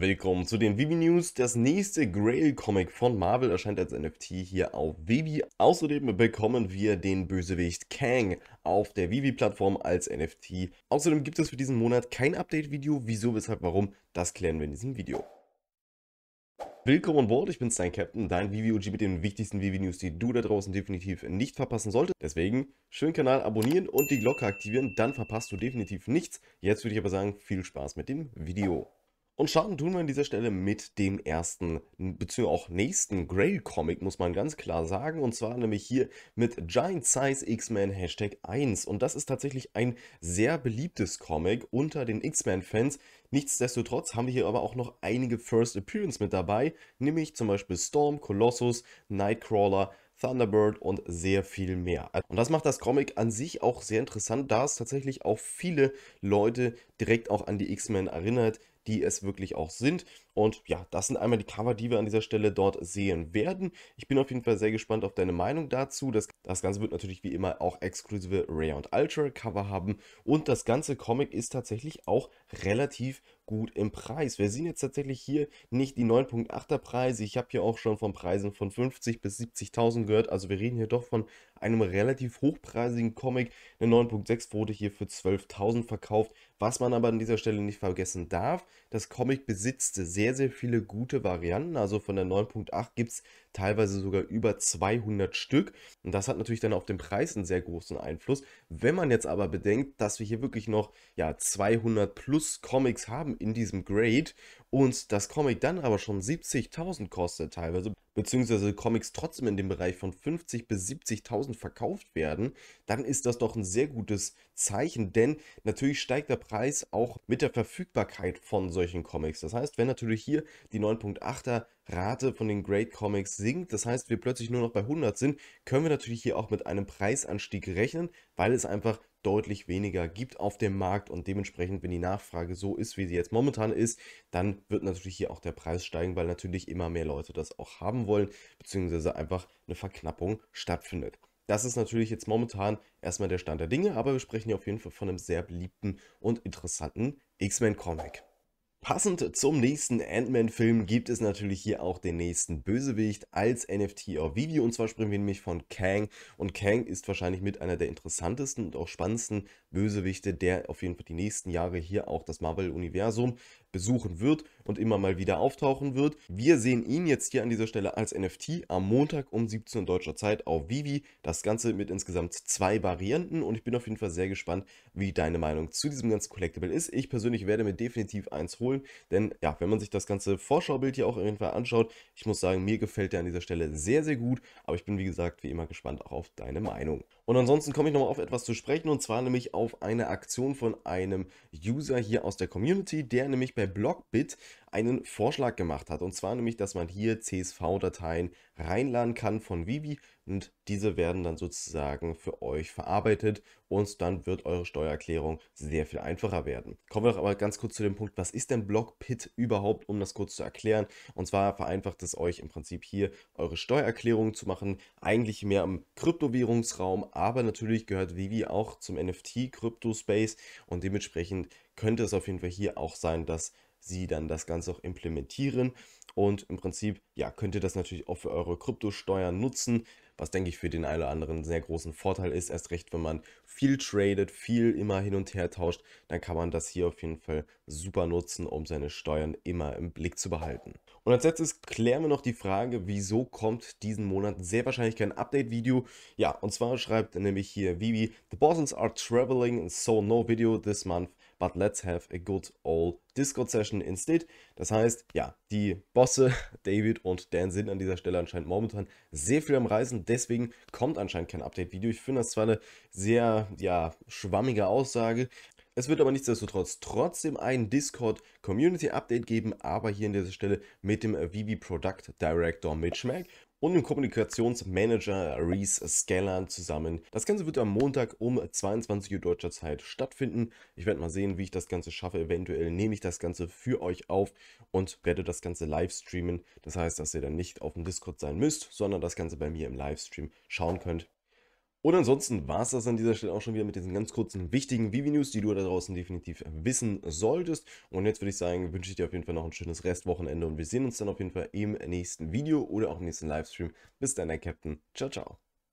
Willkommen zu den Vivi News. Das nächste Grail Comic von Marvel erscheint als NFT hier auf Vivi. Außerdem bekommen wir den Bösewicht Kang auf der Vivi Plattform als NFT. Außerdem gibt es für diesen Monat kein Update Video. Wieso, weshalb, warum, das klären wir in diesem Video. Willkommen an Bord, ich bin's dein Captain, dein VVOG mit den wichtigsten VV-News, die du da draußen definitiv nicht verpassen solltest. Deswegen schön Kanal abonnieren und die Glocke aktivieren, dann verpasst du definitiv nichts. Jetzt würde ich aber sagen, viel Spaß mit dem Video. Und starten tun wir an dieser Stelle mit dem ersten, beziehungsweise auch nächsten Grail-Comic, muss man ganz klar sagen. Und zwar nämlich hier mit Giant Size X-Men Hashtag 1. Und das ist tatsächlich ein sehr beliebtes Comic unter den X-Men-Fans. Nichtsdestotrotz haben wir hier aber auch noch einige First Appearance mit dabei, nämlich zum Beispiel Storm, Colossus, Nightcrawler, Thunderbird und sehr viel mehr. Und das macht das Comic an sich auch sehr interessant, da es tatsächlich auch viele Leute direkt auch an die X-Men erinnert, die es wirklich auch sind. Und ja, das sind einmal die Cover, die wir an dieser Stelle dort sehen werden. Ich bin auf jeden Fall sehr gespannt auf deine Meinung dazu. Das, das Ganze wird natürlich wie immer auch exklusive Rare und Ultra Cover haben. Und das ganze Comic ist tatsächlich auch relativ gut im Preis. Wir sehen jetzt tatsächlich hier nicht die 9.8er Preise. Ich habe hier auch schon von Preisen von 50 bis 70.000 gehört. Also wir reden hier doch von einem relativ hochpreisigen Comic. Eine 9.6 wurde hier für 12.000 verkauft. Was man aber an dieser Stelle nicht vergessen darf, das Comic besitzte sehr, sehr viele gute Varianten. Also von der 9.8 gibt es teilweise sogar über 200 Stück. Und das hat natürlich dann auf den Preis einen sehr großen Einfluss. Wenn man jetzt aber bedenkt, dass wir hier wirklich noch ja, 200 plus Comics haben in diesem Grade und das Comic dann aber schon 70.000 kostet teilweise, beziehungsweise Comics trotzdem in dem Bereich von 50.000 bis 70.000 verkauft werden, dann ist das doch ein sehr gutes Zeichen, denn natürlich steigt der Preis auch mit der Verfügbarkeit von solchen Comics. Das heißt, wenn natürlich hier die 9.8er Rate von den Great Comics sinkt, das heißt, wir plötzlich nur noch bei 100 sind, können wir natürlich hier auch mit einem Preisanstieg rechnen, weil es einfach deutlich weniger gibt auf dem Markt und dementsprechend, wenn die Nachfrage so ist, wie sie jetzt momentan ist, dann wird natürlich hier auch der Preis steigen, weil natürlich immer mehr Leute das auch haben wollen, beziehungsweise einfach eine Verknappung stattfindet. Das ist natürlich jetzt momentan erstmal der Stand der Dinge, aber wir sprechen hier auf jeden Fall von einem sehr beliebten und interessanten X-Men-Comic. Passend zum nächsten Ant-Man-Film gibt es natürlich hier auch den nächsten Bösewicht als NFT auf Video. Und zwar sprechen wir nämlich von Kang. Und Kang ist wahrscheinlich mit einer der interessantesten und auch spannendsten Bösewichte, der auf jeden Fall die nächsten Jahre hier auch das Marvel-Universum besuchen wird und immer mal wieder auftauchen wird. Wir sehen ihn jetzt hier an dieser Stelle als NFT am Montag um 17 Uhr deutscher Zeit auf Vivi. Das Ganze mit insgesamt zwei Varianten und ich bin auf jeden Fall sehr gespannt, wie deine Meinung zu diesem ganzen Collectible ist. Ich persönlich werde mir definitiv eins holen empfohlen. Denn ja, wenn man sich das ganze Vorschaubild hier auch irgendwann anschaut, ich muss sagen, mir gefällt der an dieser Stelle sehr, sehr gut. Aber ich bin, wie gesagt, wie immer gespannt auch auf deine Meinung. Und ansonsten komme ich nochmal auf etwas zu sprechen und zwar nämlich auf eine Aktion von einem User hier aus der Community, der nämlich bei Blockbit einen Vorschlag gemacht hat. Und zwar nämlich, dass man hier CSV-Dateien reinladen kann von Vivi und diese werden dann sozusagen für euch verarbeitet und dann wird eure Steuererklärung sehr viel einfacher werden. Kommen wir doch aber ganz kurz zu dem Punkt, was ist denn Blockbit überhaupt, um das kurz zu erklären? Und zwar vereinfacht es euch im Prinzip hier eure Steuererklärung zu machen, eigentlich mehr im Kryptowährungsraum, aber natürlich gehört Vivi auch zum NFT-Crypto-Space und dementsprechend könnte es auf jeden Fall hier auch sein, dass sie dann das Ganze auch implementieren und im Prinzip ja, könnt ihr das natürlich auch für eure Kryptosteuer nutzen was denke ich für den einen oder anderen sehr großen Vorteil ist. Erst recht, wenn man viel tradet, viel immer hin und her tauscht, dann kann man das hier auf jeden Fall super nutzen, um seine Steuern immer im Blick zu behalten. Und als letztes klären wir noch die Frage, wieso kommt diesen Monat sehr wahrscheinlich kein Update-Video? Ja, und zwar schreibt nämlich hier Vivi, The Bosons are traveling, so no video this month but let's have a good old Discord Session instead. Das heißt, ja, die Bosse, David und Dan sind an dieser Stelle anscheinend momentan sehr viel am Reisen, deswegen kommt anscheinend kein Update-Video. Ich finde das zwar eine sehr, ja, schwammige Aussage, es wird aber nichtsdestotrotz trotzdem ein Discord Community Update geben, aber hier an dieser Stelle mit dem Vivi Product Director Mitch Mac und dem Kommunikationsmanager Reese Skellan zusammen. Das Ganze wird am Montag um 22 Uhr deutscher Zeit stattfinden. Ich werde mal sehen, wie ich das Ganze schaffe. Eventuell nehme ich das Ganze für euch auf und werde das Ganze live streamen. Das heißt, dass ihr dann nicht auf dem Discord sein müsst, sondern das Ganze bei mir im Livestream schauen könnt. Und ansonsten war es das an dieser Stelle auch schon wieder mit diesen ganz kurzen, wichtigen Vivi-News, die du da draußen definitiv wissen solltest. Und jetzt würde ich sagen, wünsche ich dir auf jeden Fall noch ein schönes Restwochenende und wir sehen uns dann auf jeden Fall im nächsten Video oder auch im nächsten Livestream. Bis dann, der Captain. Ciao, ciao.